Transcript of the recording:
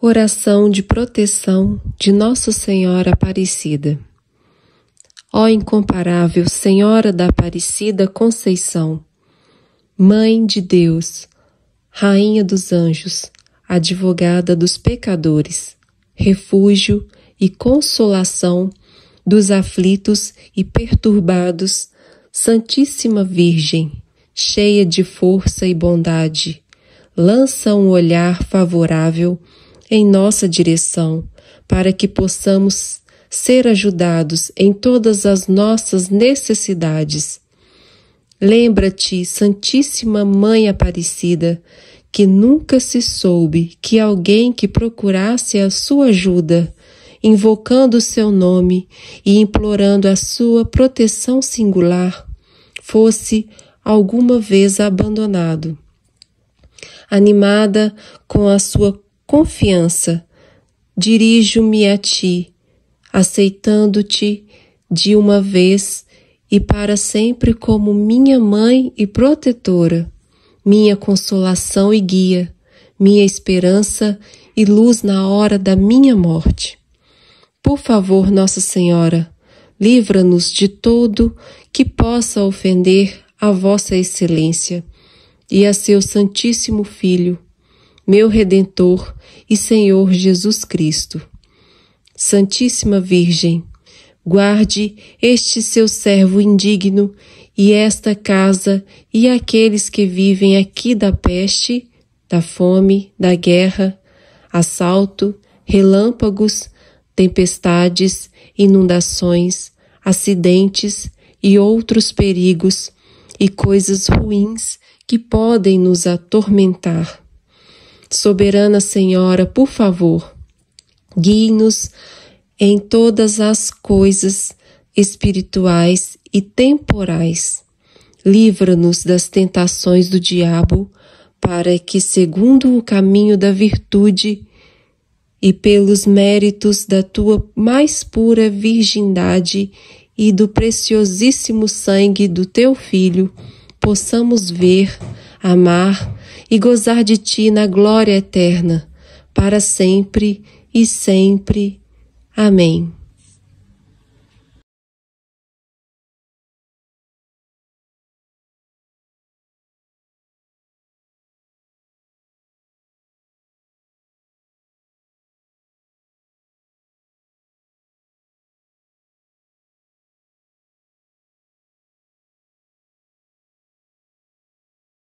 Oração de proteção de Nossa Senhora Aparecida. Ó incomparável Senhora da Aparecida Conceição, Mãe de Deus, Rainha dos Anjos, Advogada dos pecadores, refúgio e consolação dos aflitos e perturbados, Santíssima Virgem, cheia de força e bondade, lança um olhar favorável em nossa direção, para que possamos ser ajudados em todas as nossas necessidades. Lembra-te, Santíssima Mãe Aparecida, que nunca se soube que alguém que procurasse a sua ajuda, invocando o seu nome e implorando a sua proteção singular, fosse alguma vez abandonado. Animada com a sua confiança, dirijo-me a ti, aceitando-te de uma vez e para sempre como minha mãe e protetora, minha consolação e guia, minha esperança e luz na hora da minha morte. Por favor, Nossa Senhora, livra-nos de todo que possa ofender a Vossa Excelência e a seu Santíssimo Filho, meu Redentor e Senhor Jesus Cristo. Santíssima Virgem, guarde este seu servo indigno e esta casa e aqueles que vivem aqui da peste, da fome, da guerra, assalto, relâmpagos, tempestades, inundações, acidentes e outros perigos e coisas ruins que podem nos atormentar. Soberana Senhora, por favor, guie-nos em todas as coisas espirituais e temporais. Livra-nos das tentações do diabo, para que, segundo o caminho da virtude e pelos méritos da tua mais pura virgindade e do preciosíssimo sangue do teu filho, possamos ver amar e gozar de ti na glória eterna, para sempre e sempre. Amém.